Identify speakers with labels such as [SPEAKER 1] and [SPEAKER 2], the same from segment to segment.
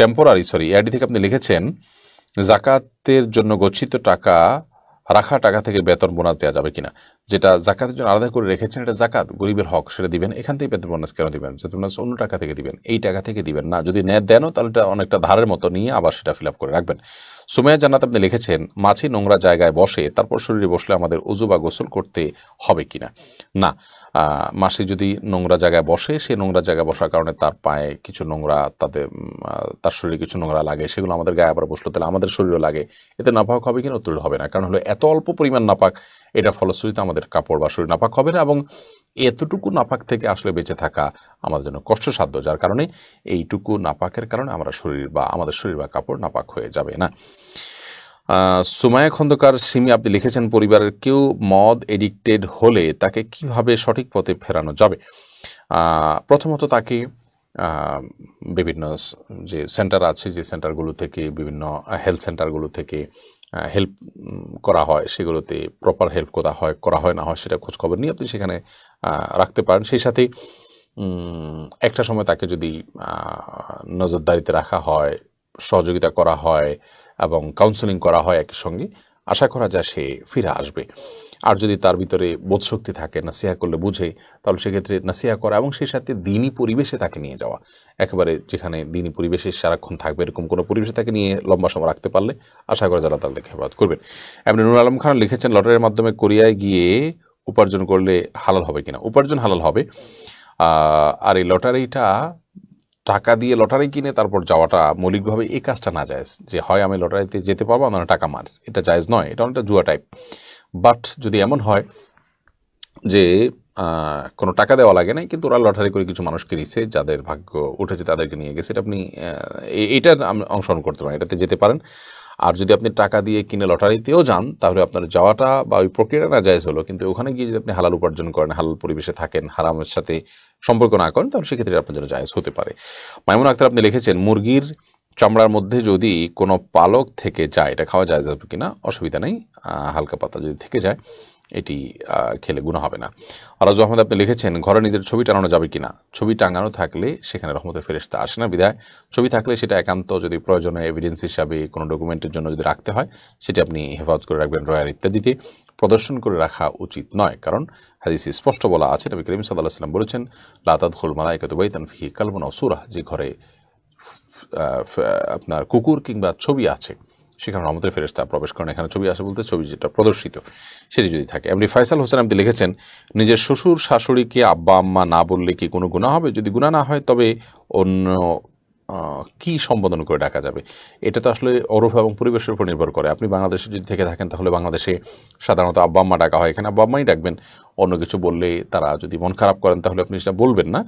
[SPEAKER 1] temporary sorry AID থেকে আপনি লিখেছেন জাকাতের জন্য গচ্ছিত টাকা রাখা টাকা থেকে বেতন বোনাস দেওয়া যাবে কিনা যেটা জাকাতের জন্য আলাদা করে রেখেছেন এটা জাকাত গরিবের হক সেটা দিবেন এখান থেকে পেতে বোনাস কেন দিবেন পেতে বোনাস অন্য টাকা থেকে দিবেন এই টাকা থেকে দিবেন না যদি ন্যায় দেনও তাহলে এটা অনেকটা ধারের মতো নিয়ে আবার সেটা ফিল করে রাখবেন সুমাইয়া জান্নাত আপনি লিখেছেন মাছি নোংরা জায়গায় বসে তারপর শরীরে বসলে আমাদের উজু বা গোসল করতে হবে কি না না মাসি যদি নোংরা জায়গায় বসে সে নোংরা জায়গায় বসার কারণে তার পায়ে কিছু নোংরা তাদের তার শরীরে কিছু নোংরা লাগে সেগুলো আমাদের গায়ে আবার বসলো তাহলে আমাদের শরীরও লাগে এতে নাপাক হবে কিনা উত্তর হবে না কারণ হলো এত অল্প পরিমাণ নাপাক এটা ফলশ্রুতিতে আমাদের আমাদের কাপড় বা শরীর নাপাক হবে না এবং এতটুকু নাপাক থেকে আসলে বেঁচে থাকা আমাদের জন্য কষ্টসাধ্য যার কারণে এইটুকু নাপাকের কারণে আমরা শরীর বা আমাদের শরীর বা কাপড় নাপাক হয়ে যাবে না সুমায়া খন্দকার সিমি আপনি লিখেছেন পরিবারের কেউ মদ এডিক্টেড হলে তাকে কিভাবে সঠিক পথে ফেরানো যাবে প্রথমত তাকে বিভিন্ন যে সেন্টার আছে যে সেন্টারগুলো থেকে বিভিন্ন হেলথ সেন্টারগুলো থেকে হেল্প করা হয় সেগুলোতে প্রপার হেল্প করা হয় করা হয় না হয় সেটা খোঁজখবর নিয়ে আপনি সেখানে রাখতে পারেন সেই সাথে একটা সময় তাকে যদি নজরদারিতে রাখা হয় সহযোগিতা করা হয় এবং কাউন্সেলিং করা হয় একই সঙ্গে আশা করা যায় সে ফিরে আসবে আর যদি তার ভিতরে বোধশক্তি থাকে নাসিহা করলে বুঝে তাহলে সেক্ষেত্রে নাসিহা করা এবং সেই সাথে দিনই পরিবেশে তাকে নিয়ে যাওয়া একেবারে যেখানে দিনই পরিবেশে সারাক্ষণ থাকবে এরকম কোনো পরিবেশে তাকে নিয়ে লম্বা সময় রাখতে পারলে আশা করা যারা তাদেরকে হেফাজত করবেন এমনি নুর আলম খান লিখেছেন লটারির মাধ্যমে কোরিয়ায় গিয়ে উপার্জন করলে হালাল হবে কিনা উপার্জন হালাল হবে আর এই লটারিটা টাকা দিয়ে লটারি কিনে তারপর যাওয়াটা মৌলিকভাবে এই কাজটা না যায় যে হয় আমি লটারিতে যেতে পারবো আমার টাকা মার এটা যায়জ নয় এটা অনেকটা জুয়া টাইপ বাট যদি এমন হয় যে কোনো টাকা দেওয়া লাগে নাই কিন্তু ওরা লটারি করে কিছু মানুষকে দিছে যাদের ভাগ্য উঠেছে তাদেরকে নিয়ে গেছে এটা আপনি আমি অংশগ্রহণ করতে পারেন এটাতে যেতে পারেন আর যদি আপনি টাকা দিয়ে কিনে লটারিতেও যান তাহলে আপনার যাওয়াটা বা ওই প্রক্রিয়াটা না যায়জ হলো কিন্তু ওখানে গিয়ে যদি আপনি হালাল উপার্জন করেন হালাল পরিবেশে থাকেন হারামের সাথে সম্পর্ক না করেন তাহলে সেক্ষেত্রে আপনার জন্য জায়জ হতে পারে মাইমুন আক্তার আপনি লিখেছেন মুরগির চামড়ার মধ্যে যদি কোনো পালক থেকে যায় এটা খাওয়া যায় যাবে কিনা অসুবিধা নেই হালকা পাতা যদি থেকে যায় এটি খেলে গুণা হবে না আর আহমেদ আপনি লিখেছেন ঘরে নিজের ছবি টাঙানো যাবে কিনা ছবি টাঙানো থাকলে সেখানে রহমতের ফেরেস্তা আসে না বিধায় ছবি থাকলে সেটা একান্ত যদি প্রয়োজনে এভিডেন্স হিসাবে কোনো ডকুমেন্টের জন্য যদি রাখতে হয় সেটি আপনি হেফাজত করে রাখবেন রয়ার ইত্যাদিতে প্রদর্শন করে রাখা উচিত নয় কারণ হাদিসে স্পষ্ট বলা আছে নবী করিম সাল্লাহ সাল্লাম বলেছেন লাতাদ খুল মালাইকাত বৈতান ফিহি কালমন অসুরা যে ঘরে আপনার কুকুর কিংবা ছবি আছে সেখানে আমাদের ফেরেস্তা প্রবেশ করেন এখানে ছবি আসে বলতে ছবি যেটা প্রদর্শিত সেটি যদি থাকে এমনি ফাইসাল হোসেন আপনি লিখেছেন নিজের শ্বশুর শাশুড়িকে আব্বা আম্মা না বললে কি কোনো গুণা হবে যদি গুণা না হয় তবে অন্য কি সম্বোধন করে ডাকা যাবে এটা তো আসলে ওরফ এবং পরিবেশের উপর নির্ভর করে আপনি বাংলাদেশে যদি থেকে থাকেন তাহলে বাংলাদেশে সাধারণত আব্বা আম্মা ডাকা হয় এখানে আব্বা আম্মাই ডাকবেন অন্য কিছু বললে তারা যদি মন খারাপ করেন তাহলে আপনি সেটা বলবেন না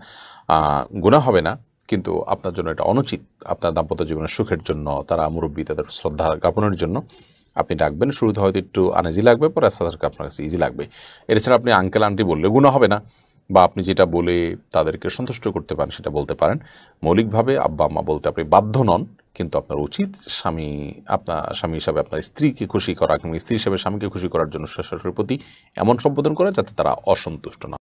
[SPEAKER 1] গুণা হবে না কিন্তু আপনার জন্য এটা অনুচিত আপনার দাম্পত্য জীবনের সুখের জন্য তারা মুরব্বী তাদের শ্রদ্ধা জ্ঞাপনের জন্য আপনি ডাকবেন শুরুতে হয়তো একটু আনেজি লাগবে পরে আস্তে আস্তে আপনার কাছে ইজি লাগবে এছাড়া আপনি আঙ্কেল আন্টি বললে গুণ হবে না বা আপনি যেটা বলে তাদেরকে সন্তুষ্ট করতে পারেন সেটা বলতে পারেন মৌলিকভাবে আব্বা আম্মা বলতে আপনি বাধ্য নন কিন্তু আপনার উচিত স্বামী আপনার স্বামী হিসাবে আপনার স্ত্রীকে খুশি করা কিংবা স্ত্রী হিসাবে স্বামীকে খুশি করার জন্য শ্বশুরের প্রতি এমন সম্বোধন করা যাতে তারা অসন্তুষ্ট না